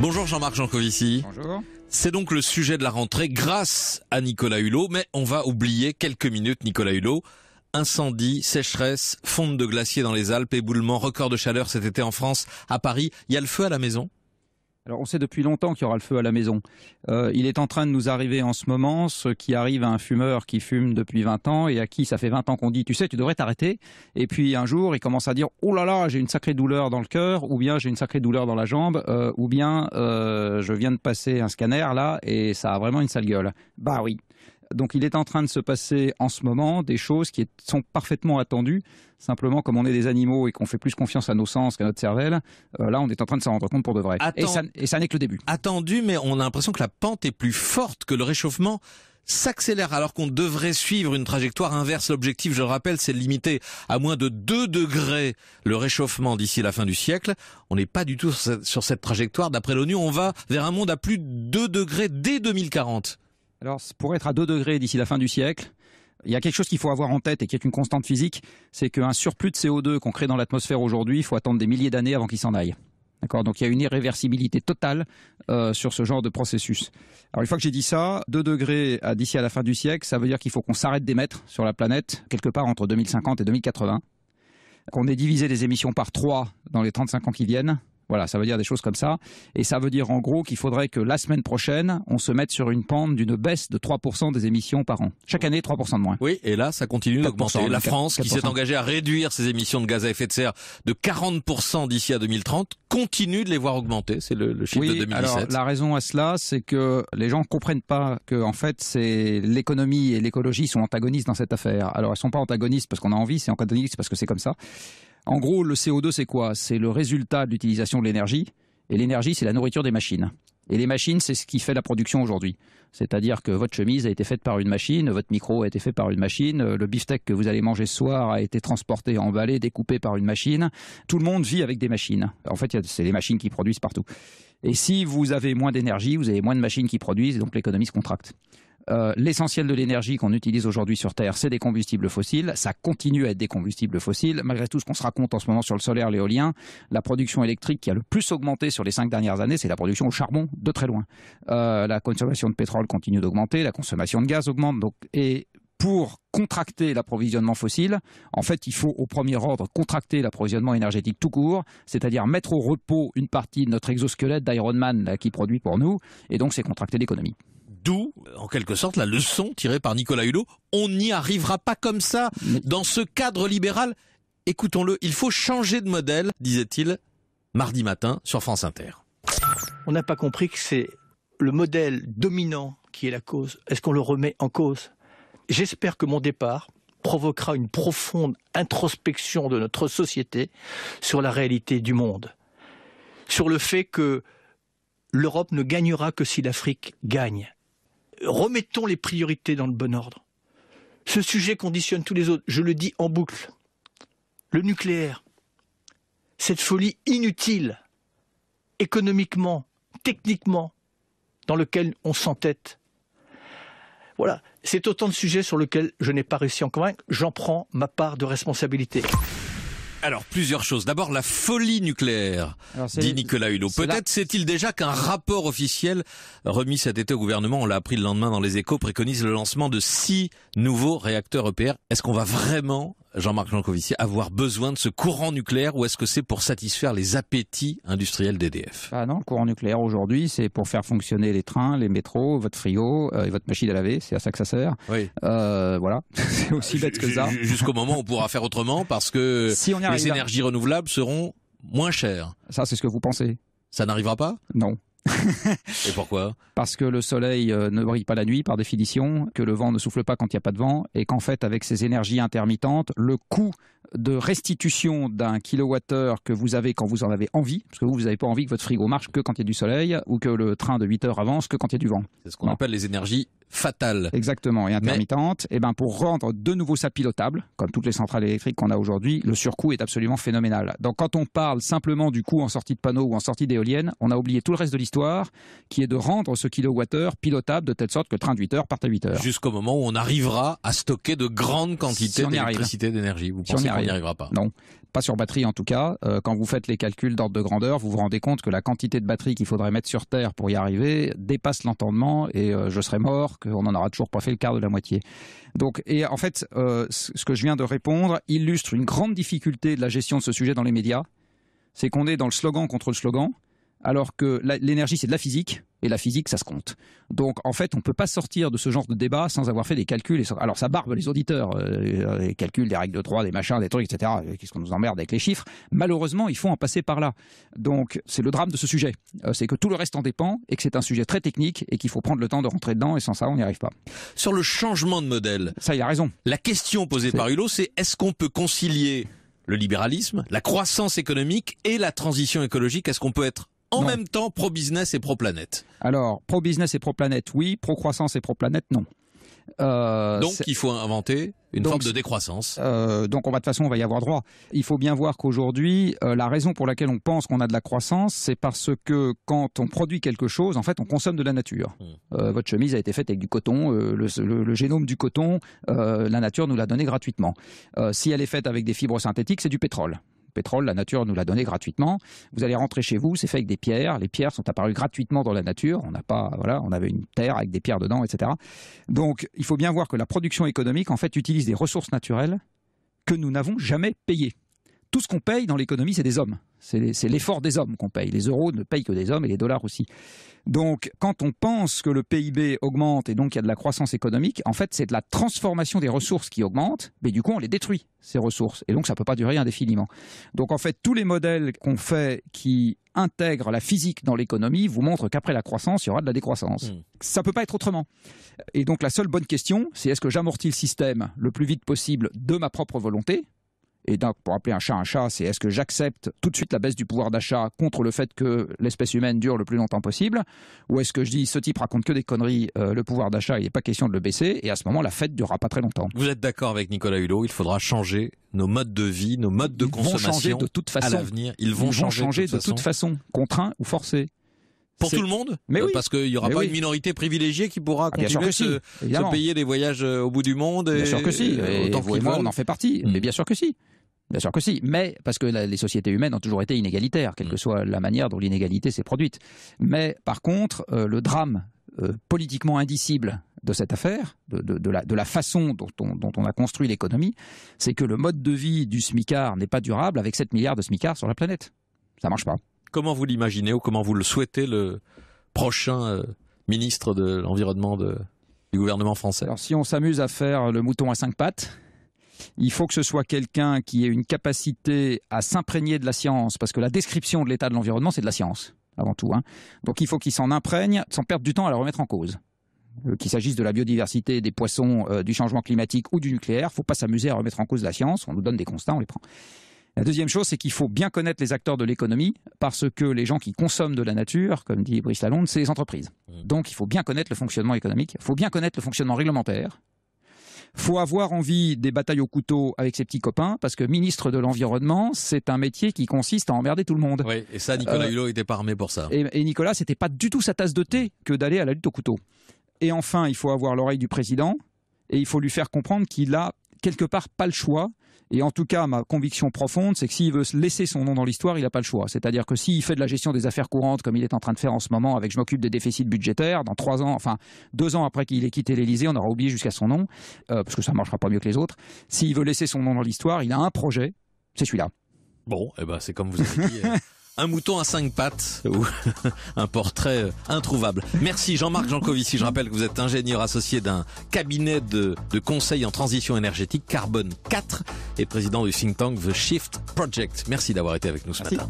Bonjour Jean-Marc Jancovici. Bonjour. C'est donc le sujet de la rentrée grâce à Nicolas Hulot, mais on va oublier quelques minutes Nicolas Hulot. Incendie, sécheresse, fonte de glaciers dans les Alpes, éboulement, record de chaleur cet été en France, à Paris. Il y a le feu à la maison alors on sait depuis longtemps qu'il y aura le feu à la maison. Euh, il est en train de nous arriver en ce moment ce qui arrive à un fumeur qui fume depuis 20 ans et à qui ça fait 20 ans qu'on dit tu sais tu devrais t'arrêter. Et puis un jour il commence à dire oh là là j'ai une sacrée douleur dans le cœur ou bien j'ai une sacrée douleur dans la jambe euh, ou bien euh, je viens de passer un scanner là et ça a vraiment une sale gueule. Bah oui donc il est en train de se passer en ce moment des choses qui sont parfaitement attendues. Simplement, comme on est des animaux et qu'on fait plus confiance à nos sens qu'à notre cervelle, euh, là, on est en train de s'en rendre compte pour de vrai. Et ça, n'est que le début. Attendu, mais on a l'impression que la pente est plus forte que le réchauffement s'accélère alors qu'on devrait suivre une trajectoire inverse. L'objectif, je le rappelle, c'est de limiter à moins de 2 degrés le réchauffement d'ici la fin du siècle. On n'est pas du tout sur cette trajectoire. D'après l'ONU, on va vers un monde à plus de 2 degrés dès 2040. Alors, pour être à 2 degrés d'ici la fin du siècle, il y a quelque chose qu'il faut avoir en tête et qui est une constante physique, c'est qu'un surplus de CO2 qu'on crée dans l'atmosphère aujourd'hui, il faut attendre des milliers d'années avant qu'il s'en aille. Donc il y a une irréversibilité totale euh, sur ce genre de processus. Alors une fois que j'ai dit ça, 2 degrés d'ici à la fin du siècle, ça veut dire qu'il faut qu'on s'arrête d'émettre sur la planète, quelque part entre 2050 et 2080, qu'on ait divisé les émissions par 3 dans les 35 ans qui viennent, voilà, ça veut dire des choses comme ça. Et ça veut dire en gros qu'il faudrait que la semaine prochaine, on se mette sur une pente d'une baisse de 3% des émissions par an. Chaque année, 3% de moins. Oui, et là, ça continue d'augmenter. La France, qui s'est engagée à réduire ses émissions de gaz à effet de serre de 40% d'ici à 2030, continue de les voir augmenter. C'est le, chiffre de 2017. Alors, la raison à cela, c'est que les gens ne comprennent pas que, en fait, c'est l'économie et l'écologie sont antagonistes dans cette affaire. Alors, elles ne sont pas antagonistes parce qu'on a envie, c'est antagoniste parce que c'est comme ça. En gros, le CO2, c'est quoi C'est le résultat de l'utilisation de l'énergie. Et l'énergie, c'est la nourriture des machines. Et les machines, c'est ce qui fait la production aujourd'hui. C'est-à-dire que votre chemise a été faite par une machine, votre micro a été fait par une machine, euh, le beefsteak que vous allez manger ce soir a été transporté, emballé, découpé par une machine. Tout le monde vit avec des machines. En fait, c'est les machines qui produisent partout. Et si vous avez moins d'énergie, vous avez moins de machines qui produisent, donc l'économie se contracte. Euh, l'essentiel de l'énergie qu'on utilise aujourd'hui sur Terre, c'est des combustibles fossiles. Ça continue à être des combustibles fossiles. Malgré tout ce qu'on se raconte en ce moment sur le solaire, l'éolien, la production électrique qui a le plus augmenté sur les cinq dernières années, c'est la production au charbon, de très loin. Euh, la consommation de pétrole continue d'augmenter, la consommation de gaz augmente. et pour contracter l'approvisionnement fossile, en fait, il faut au premier ordre contracter l'approvisionnement énergétique tout court, c'est-à-dire mettre au repos une partie de notre exosquelette d'Iron Man qui produit pour nous, et donc c'est contracter l'économie. D'où, en quelque sorte, la leçon tirée par Nicolas Hulot. On n'y arrivera pas comme ça. Dans ce cadre libéral, écoutons-le, il faut changer de modèle, disait-il, mardi matin sur France Inter. On n'a pas compris que c'est le modèle dominant qui est la cause. Est-ce qu'on le remet en cause J'espère que mon départ provoquera une profonde introspection de notre société sur la réalité du monde, sur le fait que l'Europe ne gagnera que si l'Afrique gagne remettons les priorités dans le bon ordre. Ce sujet conditionne tous les autres. Je le dis en boucle. Le nucléaire, cette folie inutile, économiquement, techniquement, dans lequel on s'entête. Voilà, c'est autant de sujets sur lesquels je n'ai pas réussi à en convaincre. J'en prends ma part de responsabilité. Alors, plusieurs choses. D'abord, la folie nucléaire, dit Nicolas Hulot. Peut-être sait-il déjà qu'un rapport officiel remis cet été au gouvernement, on l'a appris le lendemain dans les échos, préconise le lancement de six nouveaux réacteurs EPR. Est-ce qu'on va vraiment Jean-Marc Jancovici, avoir besoin de ce courant nucléaire ou est-ce que c'est pour satisfaire les appétits industriels d'EDF Ah non, le courant nucléaire aujourd'hui, c'est pour faire fonctionner les trains, les métros, votre frigo euh, et votre machine à laver. C'est à ça que ça sert. Oui. Euh, voilà, c'est aussi bête que ça. Jusqu'au moment où on pourra faire autrement parce que si on les énergies renouvelables seront moins chères. Ça, c'est ce que vous pensez. Ça n'arrivera pas Non. Et pourquoi Parce que le soleil euh, ne brille pas la nuit par définition, que le vent ne souffle pas quand il n'y a pas de vent, et qu'en fait avec ces énergies intermittentes, le coût de restitution d'un kilowattheure que vous avez quand vous en avez envie, parce que vous, vous n'avez pas envie que votre frigo marche que quand il y a du soleil, ou que le train de 8 heures avance que quand il y a du vent. C'est ce qu'on appelle les énergies fatale. Exactement, et intermittente. Et eh ben pour rendre de nouveau ça pilotable, comme toutes les centrales électriques qu'on a aujourd'hui, le surcoût est absolument phénoménal. Donc quand on parle simplement du coût en sortie de panneau ou en sortie d'éolienne, on a oublié tout le reste de l'histoire, qui est de rendre ce kilowattheure pilotable de telle sorte que le train heures par à 8 heures. Jusqu'au moment où on arrivera à stocker de grandes quantités d'électricité d'énergie. Vous pensez qu'on n'y arrivera pas Non, pas sur batterie en tout cas. Euh, quand vous faites les calculs d'ordre de grandeur, vous vous rendez compte que la quantité de batterie qu'il faudrait mettre sur Terre pour y arriver dépasse l'entendement et euh, je serais mort on n'en aura toujours pas fait le quart de la moitié. Donc, et en fait, euh, ce que je viens de répondre illustre une grande difficulté de la gestion de ce sujet dans les médias. C'est qu'on est dans le slogan contre le slogan alors que l'énergie, c'est de la physique, et la physique, ça se compte. Donc, en fait, on ne peut pas sortir de ce genre de débat sans avoir fait des calculs. Et Alors, ça barbe les auditeurs, euh, euh, les calculs, des règles de droit, des machins, des trucs, etc. Euh, qu'est-ce qu'on nous emmerde avec les chiffres Malheureusement, il faut en passer par là. Donc, c'est le drame de ce sujet. c'est que tout le reste en dépend, et que c'est un sujet très technique, et qu'il faut prendre le temps de rentrer dedans, et sans ça, on n'y arrive pas. Sur le changement de modèle. Ça, il a raison. La question posée par Hulot, c'est est-ce qu'on peut concilier le libéralisme, la croissance économique et la transition écologique Est-ce qu'on peut être en même temps pro-business et pro-planète Alors, pro-business et pro-planète, oui. Pro-croissance et pro-planète, non. Euh, donc il faut inventer une forme de décroissance. Euh, donc on va de toute façon on va y avoir droit. Il faut bien voir qu'aujourd'hui euh, la raison pour laquelle on pense qu'on a de la croissance, c'est parce que quand on produit quelque chose, en fait on consomme de la nature. Hmm. votre chemise a été faite avec du coton, le, le, génome du coton, la nature nous l'a donné gratuitement. si elle est faite avec des fibres synthétiques, c'est du pétrole pétrole, la nature nous l'a donné gratuitement. Vous allez rentrer chez vous, c'est fait avec des pierres. Les pierres sont apparues gratuitement dans la nature. On n'a pas, voilà, on avait une terre avec des pierres dedans, etc. Donc, il faut bien voir que la production économique, en fait, utilise des ressources naturelles que nous n'avons jamais payées tout ce qu'on paye dans l'économie, c'est des hommes. C'est l'effort des hommes qu'on paye. Les euros ne payent que des hommes et les dollars aussi. Donc, quand on pense que le PIB augmente et donc il y a de la croissance économique, en fait, c'est de la transformation des ressources qui augmente, mais du coup, on les détruit, ces ressources. Et donc, ça ne peut pas durer indéfiniment. Donc, en fait, tous les modèles qu'on fait qui intègrent la physique dans l'économie vous montrent qu'après la croissance, il y aura de la décroissance. Mmh. Ça ne peut pas être autrement. Et donc, la seule bonne question, c'est est-ce que j'amortis le système le plus vite possible de ma propre volonté et donc, pour appeler un chat un chat, c'est est-ce que j'accepte tout de suite la baisse du pouvoir d'achat contre le fait que l'espèce humaine dure le plus longtemps possible Ou est-ce que je dis ce type raconte que des conneries, euh, le pouvoir d'achat, il n'est pas question de le baisser Et à ce moment, la fête durera pas très longtemps. Vous êtes d'accord avec Nicolas Hulot Il faudra changer nos modes de vie, nos modes de consommation. de toute façon. À l'avenir, ils vont, changer, de toute, façon. contraints ou forcés. Pour tout le monde Mais euh, oui. Parce qu'il n'y aura pas une minorité privilégiée qui pourra ah, continuer de se, payer des voyages euh, au bout du monde. bien sûr que si. Et, moi, on en fait partie. Mais hmm. bien sûr que si. Bien sûr que si, mais parce que les sociétés humaines ont toujours été inégalitaires, quelle que mm. soit la manière dont l'inégalité s'est produite. Mais par contre, euh, le drame euh, politiquement indicible de cette affaire, de, la, façon dont on, a construit l'économie, c'est que le mode de vie du smicard n'est pas durable avec 7 milliards de smicards sur la planète. Ça marche pas. Comment vous l'imaginez ou comment vous le souhaitez le prochain euh, ministre de l'environnement du gouvernement français Alors si on s'amuse à faire le mouton à cinq pattes, il faut que ce soit quelqu'un qui ait une capacité à s'imprégner de la science, parce que la description de l'état de l'environnement, c'est de la science, avant tout. Hein. Donc il faut qu'il s'en imprègne, sans perdre du temps à la remettre en cause. Euh, qu'il s'agisse de la biodiversité, des poissons, euh, du changement climatique ou du nucléaire, il ne faut pas s'amuser à remettre en cause la science. On nous donne des constats, on les prend. La deuxième chose, c'est qu'il faut bien connaître les acteurs de l'économie, parce que les gens qui consomment de la nature, comme dit Brice Lalonde, c'est les entreprises. Donc il faut bien connaître le fonctionnement économique, il faut bien connaître le fonctionnement réglementaire, faut avoir envie des batailles au couteau avec ses petits copains, parce que ministre de l'environnement, c'est un métier qui consiste à emmerder tout le monde. Oui, et ça, Nicolas euh, Hulot n'était pas armé pour ça. Et, et Nicolas, c'était pas du tout sa tasse de thé que d'aller à la lutte au couteau. Et enfin, il faut avoir l'oreille du président et il faut lui faire comprendre qu'il a quelque part pas le choix. Et en tout cas, ma conviction profonde, c'est que s'il veut laisser son nom dans l'histoire, il n'a pas le choix. C'est-à-dire que s'il fait de la gestion des affaires courantes, comme il est en train de faire en ce moment, avec je m'occupe des déficits budgétaires, dans trois ans, enfin deux ans après qu'il ait quitté l'Élysée, on aura oublié jusqu'à son nom, euh, parce que ça ne marchera pas mieux que les autres. S'il veut laisser son nom dans l'histoire, il a un projet, c'est celui-là. Bon, eh ben, c'est comme vous avez dit, euh, un mouton à cinq pattes ou un portrait euh, introuvable. Merci Jean-Marc Jancovici. Je rappelle que vous êtes ingénieur associé d'un cabinet de, conseil en transition énergétique Carbone 4 et président du think tank The Shift Project. Merci d'avoir été avec nous ce matin.